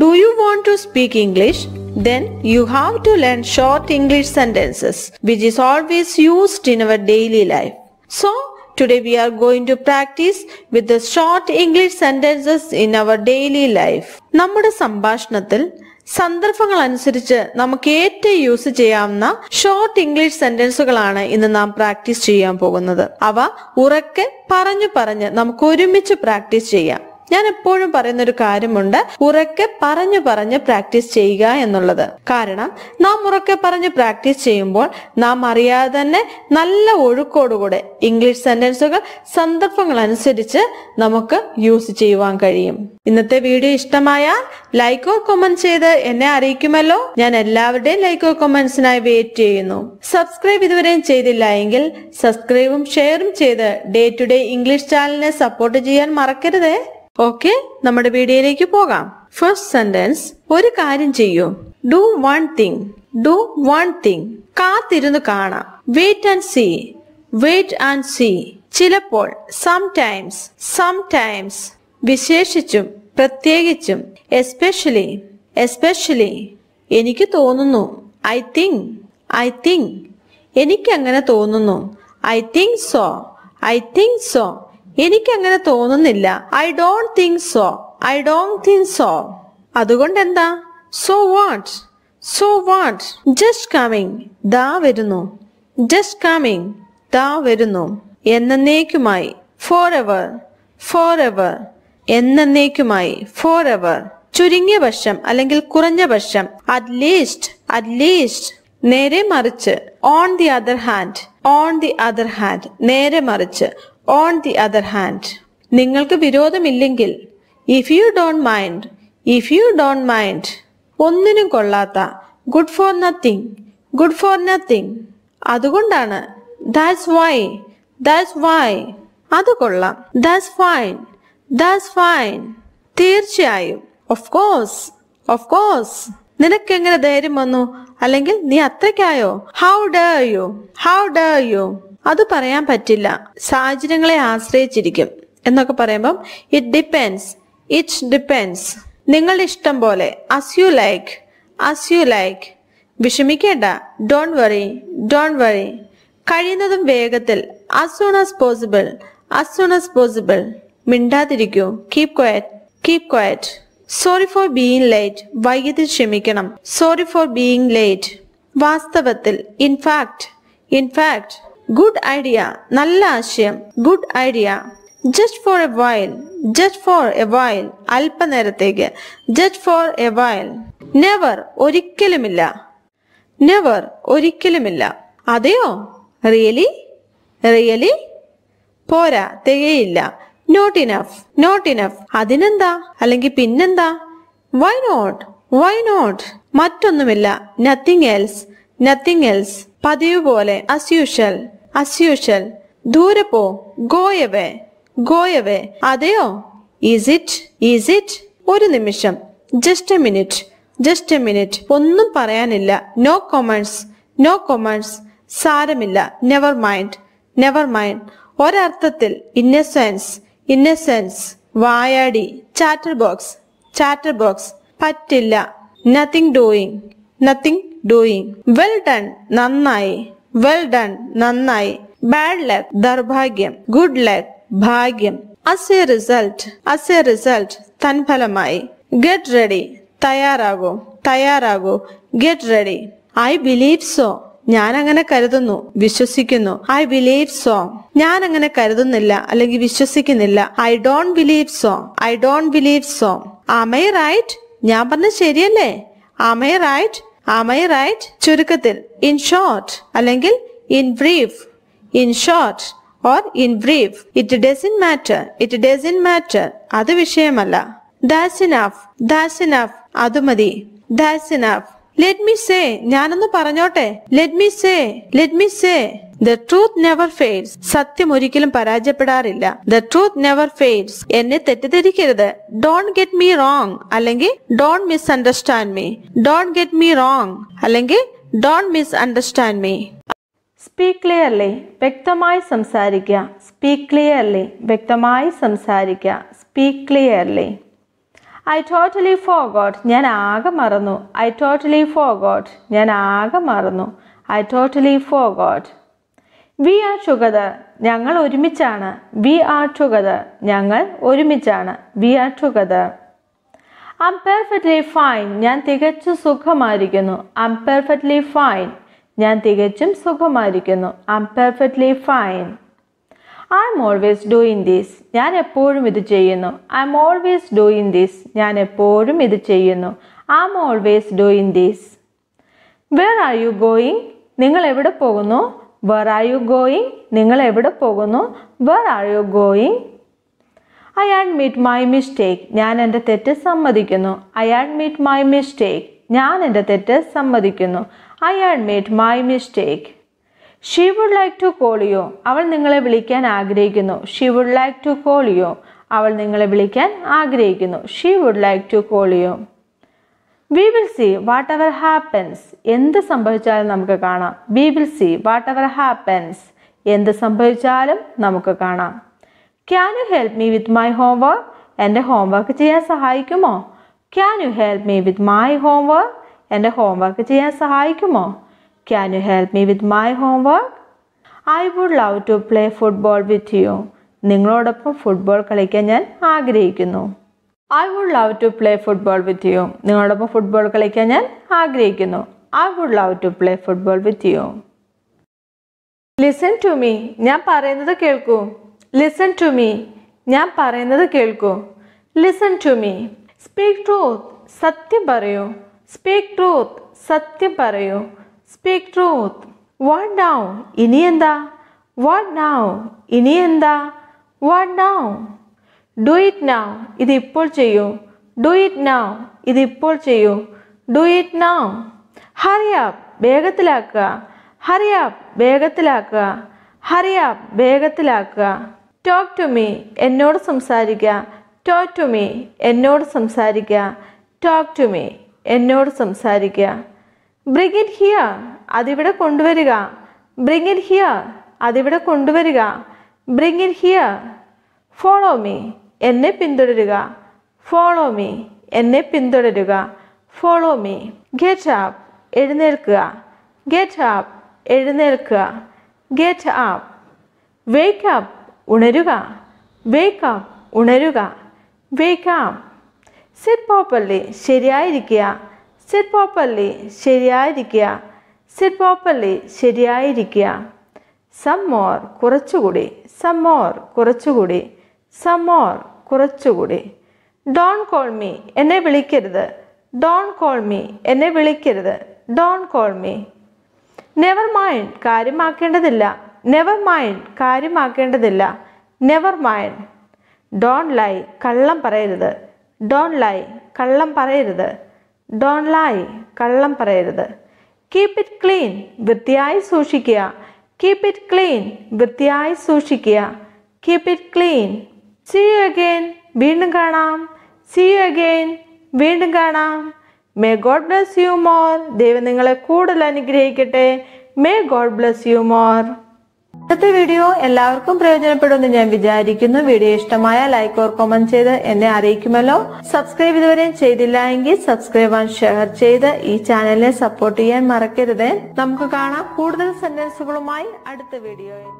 Do you want to speak English? Then you have to learn short English sentences, which is always used in our daily life. So, today we are going to practice with the short English sentences in our daily life. നമ്മുടെ സംഭാഷണത്തിൽ സന്ദർഭങ്ങൾ അനുസരിച്ച് നമുക്ക് ഏറ്റവും use ചെയ്യാവുന്ന short English സെന്റൻസുകളാണ് ഇന്ന് നാം practice ചെയ്യാൻ പോകുന്നത് അവ ഉറക്കെ പറഞ്ഞു പറഞ്ഞ് നമുക്ക് ഒരുമിച്ച് പ്രാക്ടീസ് ചെയ്യാം ഞാൻ എപ്പോഴും പറയുന്ന ഒരു കാര്യമുണ്ട് ഉറക്കെ പറഞ്ഞു പറഞ്ഞ് പ്രാക്ടീസ് ചെയ്യുക എന്നുള്ളത് കാരണം നാം ഉറക്കെ പറഞ്ഞ് പ്രാക്ടീസ് ചെയ്യുമ്പോൾ നാം അറിയാതെ തന്നെ നല്ല ഒഴുക്കോടുകൂടെ ഇംഗ്ലീഷ് സെന്റൻസുകൾ സന്ദർഭങ്ങൾ അനുസരിച്ച് നമുക്ക് യൂസ് ചെയ്യുവാൻ കഴിയും ഇന്നത്തെ വീഡിയോ ഇഷ്ടമായാൽ ഓർ കൊമന്റ് ചെയ്ത് എന്നെ അറിയിക്കുമല്ലോ ഞാൻ എല്ലാവരുടെയും ലൈക്ക് ഓർ കൊമന്റ്സിനായി വെയിറ്റ് ചെയ്യുന്നു സബ്സ്ക്രൈബ് ഇതുവരെയും ചെയ്തില്ല എങ്കിൽ സബ്സ്ക്രൈബും ഷെയറും ചെയ്ത് ഡേ ടു ഡേ ഇംഗ്ലീഷ് ചാനലിനെ സപ്പോർട്ട് ചെയ്യാൻ മറക്കരുതേ ഓക്കെ നമ്മുടെ വീഡിയോയിലേക്ക് പോകാം ഫസ്റ്റ് സെന്റൻസ് ഒരു കാര്യം ചെയ്യൂ do one thing do one thing കാത്തിരുന്ന് കാണാം wait and see wait and see ചിലപ്പോൾ സം ടൈംസ് വിശേഷിച്ചും പ്രത്യേകിച്ചും എസ്പെഷ്യലി എസ്പെഷ്യലി എനിക്ക് തോന്നുന്നു ഐ തിങ്ക് ഐ തിങ്ക് എനിക്കങ്ങനെ തോന്നുന്നു I think so I think so എനിക്കങ്ങനെ തോന്നുന്നില്ല I don't think so I don't think so അതുകൊണ്ട് എന്താ so what so what just coming ദാ വരുന്നു ജസ്റ്റ് കമ്മിങ് ദാ വരുന്നു എന്നേക്കുമായി ഫോർ എവർ ഫോർ എവർ എന്നേക്കുമായി ഫോർ എവർ ചുരുങ്ങിയ പക്ഷം അല്ലെങ്കിൽ കുറഞ്ഞ പക്ഷം അറ്റ്ലീസ്റ്റ് അറ്റ്ലീസ്റ്റ് നേരെ മറിച്ച് on the other hand on the other hand നേരെ മറിച്ച് ഓൺ ദി അതർ ഹാൻഡ് നിങ്ങൾക്ക് വിരോധമില്ലെങ്കിൽ if you don't mind if you don't mind ഒന്നിനും കൊള്ളാത്ത good for nothing good for nothing അതുകൊണ്ടാണ് ദാറ്റ്സ് വൈ ദാറ്റ്സ് വൈ അത് കൊള്ളാം ദാറ്റ്സ് ഫൈൻ ദാറ്റ്സ് ഫൈൻ തീർച്ചയായും ഓഫ് കോഴ്സ് ഓഫ് കോഴ്സ് നിനക്കെങ്ങനെ ധൈര്യം വന്നു അല്ലെങ്കിൽ നീ അത്രയ്ക്കായോ how dare you how dare you അത് പറയാൻ പറ്റില്ല സാഹചര്യങ്ങളെ ആശ്രയിച്ചിരിക്കും എന്നൊക്കെ പറയുമ്പം ഇറ്റ് ഡിപ്പെൻസ് ഇറ്റ് ഡിപ്പെൻസ് നിങ്ങളുടെ ഇഷ്ടം പോലെ as you like as you like വിഷമിക്കേണ്ട ഡോണ്ട് വറി ഡോണ്ട് വറി കഴിയുന്നതും വേഗത്തിൽ as soon as possible as soon as possible മിണ്ടാതിരിക്കൂ keep quiet keep quiet sorry for being late വൈകിട്ട് ക്ഷമിക്കണം സോറി ഫോർ ബീയിങ് ലേറ്റ് വാസ്തവത്തിൽ ഇൻഫാക്ട് ഇൻഫാക്ട് ഗുഡ് ഐഡിയ നല്ല ആശയം good idea just for a while just for a while അല്പനേരത്തേക്ക് just for a while never ഒരിക്കലുമില്ല never ഒരിക്കലുമില്ല അതെയോ really really പോരാ തികയില്ല നോട്ട് ഇനഫ് നോട്ട് ഇനഫ് അതിനെന്താ അല്ലെങ്കിൽ പിന്നെന്താ വൈ നോട്ട് വൈ നോട്ട് മറ്റൊന്നുമില്ല നത്തിങ് എൽസ് നത്തിങ് എൽസ് പതിവ് പോലെ അസ് യൂഷ്വൽ as ദൂരെ പോ ഗോയവേ ഗോയവേ അതെയോ ഈസ് ഇറ്റ് ഈസ് ഇറ്റ് ഒരു നിമിഷം just a minute just a minute ഒന്നും പറയാനില്ല നോ കൊമേഴ്സ് നോ കൊമേഴ്സ് സാരമില്ല നെവർ മൈൻഡ് നെവർ മൈൻഡ് ഒരർത്ഥത്തിൽ ഇന്നസെൻസ് ഇന്നസെൻസ് വായാടി ചാറ്റർ ബോക്സ് ചാറ്റർ ബോക്സ് പറ്റില്ല nothing doing nothing doing well done നന്നായി വെൽ ഡൺ നന്നായി ബാഡ് ലക്ക് ദൗർഭാഗ്യം ഗുഡ് ലക്ക് ഭാഗ്യം as a result as a result തൻഫലമായി get ready തയ്യാറാകൂ തയ്യാറാകൂ get ready I believe so ഞാൻ അങ്ങനെ കരുതുന്നു വിശ്വസിക്കുന്നു ഐ ബിലീവ് സോ ഞാൻ അങ്ങനെ കരുതുന്നില്ല അല്ലെങ്കിൽ വിശ്വസിക്കുന്നില്ല I don't believe so I don't believe so am I right ഞാൻ പറഞ്ഞ ശരിയല്ലേ am I right am I right ചുരുക്കത്തിൽ ഇൻ ഷോർട്ട് അല്ലെങ്കിൽ in brief in short or in brief it doesn't matter it doesn't matter അത് വിഷയമല്ല ദാറ്റ്സ് ഇനഫ് ദാറ്റ്സ് ഇനഫ് അത് മതി that's enough let me say ഞാനൊന്ന് പറഞ്ഞോട്ടെ let me say let me say the truth never fails സത്യം ഒരിക്കലും പരാജയപ്പെടാറില്ല the truth never fails എന്നെ തെറ്റിദ്ധരിക്കരുത് ഡോണ്ട് ഗെറ്റ് മീ റോങ് അല്ലെങ്കിൽ don't misunderstand me don't get me wrong അല്ലെങ്കിൽ don't misunderstand me speak clear അല്ലേ വ്യക്തമായി സംസാരിക്കുക സ്പീക്ക് ക്ലിയർ അല്ലേ വ്യക്തമായി സംസാരിക്കുക സ്പീക്ക് ക്ലിയർ അല്ലേ ഐ ടോട്ടലി ഫോർ ഗോട്ട് ഞാൻ ആകെ മറന്നു ഐ ടോട്ടലി ഫോർ ഗോട്ട് ഞാൻ ആകെ മറന്നു I totally forgot we are together ഞങ്ങൾ ഒരുമിച്ചാണ് വി ആർ ടുഗദർ ഞങ്ങൾ ഒരുമിച്ചാണ് we are together I'm perfectly fine ഞാൻ തികച്ചും സുഖമായിരിക്കുന്നു ഐം എം പെർഫെക്റ്റ്ലി ഫൈൻ ഞാൻ തികച്ചും സുഖമായിരിക്കുന്നു I'm perfectly fine I'm always doing these ഞാൻ എപ്പോഴും ഇത് ചെയ്യുന്നു I'm always doing these ഞാൻ എപ്പോഴും ഇത് ചെയ്യുന്നു I'm always doing these where are you going നിങ്ങൾ എവിടെ പോകുന്നു വെർ ആർ യു ഗോയിങ് നിങ്ങൾ എവിടെ പോകുന്നു where are you going I admit my mistake ഞാൻ എൻ്റെ തെറ്റ് സമ്മതിക്കുന്നു I admit my mistake ഞാൻ എൻ്റെ തെറ്റ് സമ്മതിക്കുന്നു I admit my mistake she would like to call you അവൾ നിങ്ങളെ വിളിക്കാൻ ആഗ്രഹിക്കുന്നു she would like to call you അവൾ നിങ്ങളെ വിളിക്കാൻ ആഗ്രഹിക്കുന്നു she would like to call you we will see whatever happens എന്ത് സംഭവിച്ചാലും നമുക്ക് കാണാം we will see whatever happens എന്ത് സംഭവിച്ചാലും നമുക്ക് കാണാം can you help me with my homework എൻ്റെ ഹോം വർക്ക് ചെയ്യാൻ സഹായിക്കുമോ can you help me with my homework എൻ്റെ ഹോം വർക്ക് ചെയ്യാൻ സഹായിക്കുമോ can you help me with my homework I would love to play football with you നിങ്ങളോടൊപ്പം football കളിക്കാൻ ഞാൻ ആഗ്രഹിക്കുന്നു I would love to play football with you നിങ്ങളോടൊപ്പം football കളിക്കാൻ ഞാൻ ആഗ്രഹിക്കുന്നു I would love to play football with you listen to me ഞാൻ പറയുന്നത് കേൾക്കൂ ലിസൺ ടു മീ ഞാൻ പറയുന്നത് കേൾക്കൂ listen to me speak truth സത്യം പറയൂ സ്പീക്ക് ട്രൂത്ത് സത്യം പറയൂ സ്പീക്ക് ട്രൂത്ത് വാട്ട് നൗ ഇനി എന്താ വാട്ട് നൗ ഇനി എന്താ what now do it now ഇത് ഇപ്പോൾ ചെയ്യൂ ഡു ഇറ്റ് നൗ ഇത് ഇപ്പോൾ ചെയ്യൂ ഡു ഇറ്റ് നൗ ഹറിയാപ്പ് വേഗത്തിലാക്കുക ഹറിയാപ്പ് വേഗത്തിലാക്കുക ഹറിയാപ്പ് വേഗത്തിലാക്കുക ടോക്ക് ടു മീ എന്നോട് സംസാരിക്കുക ടോക്ക് ടു മീ എന്നോട് സംസാരിക്കുക ടോക്ക് ടു മീ എന്നോട് സംസാരിക്കുക ബ്രിങ് ഇറ്റ് ഹിയർ അതിവിടെ കൊണ്ടുവരിക ബ്രിങ് ഇറ്റ് ഹിയർ അതിവിടെ കൊണ്ടുവരിക bring it here follow me എന്നെ പിന്തുടരുക ഫോളോ മീ എന്നെ പിന്തുടരുക ഫോളോ മീ ഗെറ്റ് ആപ്പ് എഴുന്നേൽക്കുക ഗെറ്റ് ആപ്പ് എഴുന്നേൽക്കുക ഗെറ്റ് ആപ്പ് വേക്ക് അപ്പ് ഉണരുക വേക്ക് അപ്പ് ഉണരുക വേക്ക് ആപ്പ് സിറ്റ് പോപ്പല്ലി ശരിയായിരിക്കുക സിറ്റ് പോപ്പല്ലി ശരിയായിരിക്കുക സിറ്റ് പോപ്പല്ലി ശരിയായിരിക്കുക സം മോർ കുറച്ചുകൂടി സം മോർ കുറച്ചുകൂടി സമോർ കുറച്ചുകൂടി ഡോൺ കോൾ മീ എന്നെ വിളിക്കരുത് ഡോൺ കോൾ മീ എന്നെ വിളിക്കരുത് don't call me never mind കാര്യമാക്കേണ്ടതില്ല നെവർ മൈൻഡ് കാര്യമാക്കേണ്ടതില്ല നെവർ മൈൻഡ് ഡോൺ ലൈ കള്ളം പറയരുത് ഡോൺ ലൈ കള്ളം പറയരുത് ഡോൺ ലൈ കള്ളം പറയരുത് കീപ്പ് ഇറ്റ് ക്ലീൻ വൃത്തിയായി സൂക്ഷിക്കുക കീപ്പ് ഇറ്റ് ക്ലീൻ വൃത്തിയായി സൂക്ഷിക്കുക keep it clean see you again വീണ്ടും കാണാം സി യു അഗെയിൻ വീണ്ടും കാണാം may God bless you more ദൈവം നിങ്ങളെ കൂടുതൽ അനുഗ്രഹിക്കട്ടെ may God bless you more ഇന്നത്തെ വീഡിയോ എല്ലാവർക്കും പ്രയോജനപ്പെടുമെന്ന് ഞാൻ വിചാരിക്കുന്നു വീഡിയോ ഇഷ്ടമായ ലൈക്ക് ഓർ കമന്റ് ചെയ്ത് എന്നെ അറിയിക്കുമല്ലോ സബ്സ്ക്രൈബ് ഇതുവരെയും ചെയ്തില്ല എങ്കിൽ സബ്സ്ക്രൈബ് ആൻഡ് ഷെയർ ചെയ്ത് ഈ ചാനലിനെ സപ്പോർട്ട് ചെയ്യാൻ മറക്കരുത് നമുക്ക് കാണാം കൂടുതൽ സെന്റൻസുകളുമായി അടുത്ത വീഡിയോയിൽ